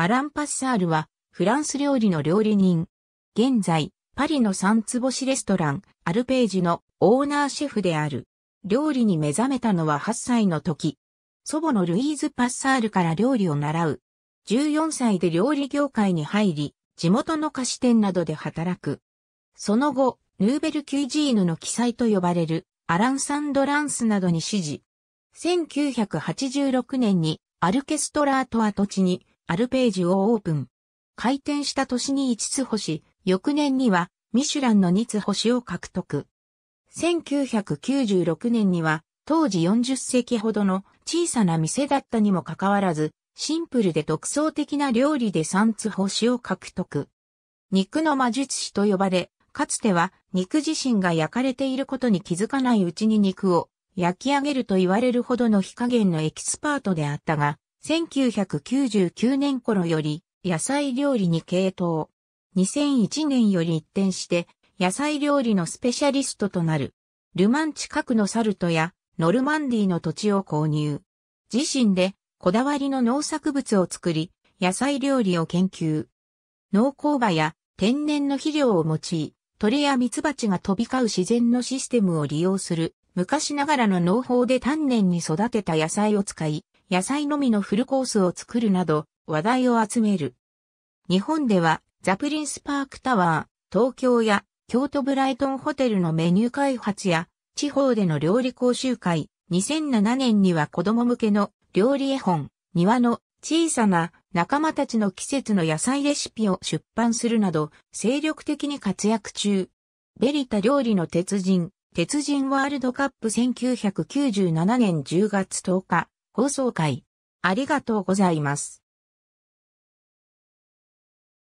アラン・パッサールは、フランス料理の料理人。現在、パリの三つ星レストラン、アルページのオーナーシェフである。料理に目覚めたのは8歳の時。祖母のルイーズ・パッサールから料理を習う。14歳で料理業界に入り、地元の菓子店などで働く。その後、ヌーベル・キュージーヌの記載と呼ばれるアラン・サンド・ランスなどに指示。1986年にアルケストラート跡地にアルページュをオープン。開店した年に5つ星、翌年にはミシュランの2つ星を獲得。1996年には当時40席ほどの小さな店だったにもかかわらず、シンプルで独創的な料理で3つ星を獲得。肉の魔術師と呼ばれ、かつては肉自身が焼かれていることに気づかないうちに肉を焼き上げると言われるほどの火加減のエキスパートであったが、1999年頃より野菜料理に傾倒。2001年より一転して野菜料理のスペシャリストとなる。ルマン近くのサルトやノルマンディの土地を購入。自身でこだわりの農作物を作り、野菜料理を研究。農耕馬や天然の肥料を用い、鳥や蜜蜂が飛び交う自然のシステムを利用する、昔ながらの農法で丹念に育てた野菜を使い、野菜のみのフルコースを作るなど話題を集める。日本ではザプリンスパークタワー、東京や京都ブライトンホテルのメニュー開発や地方での料理講習会、2007年には子供向けの料理絵本、庭の小さな仲間たちの季節の野菜レシピを出版するなど精力的に活躍中。ベリタ料理の鉄人、鉄人ワールドカップ1997年10月10日、放送会。ありがとうございます。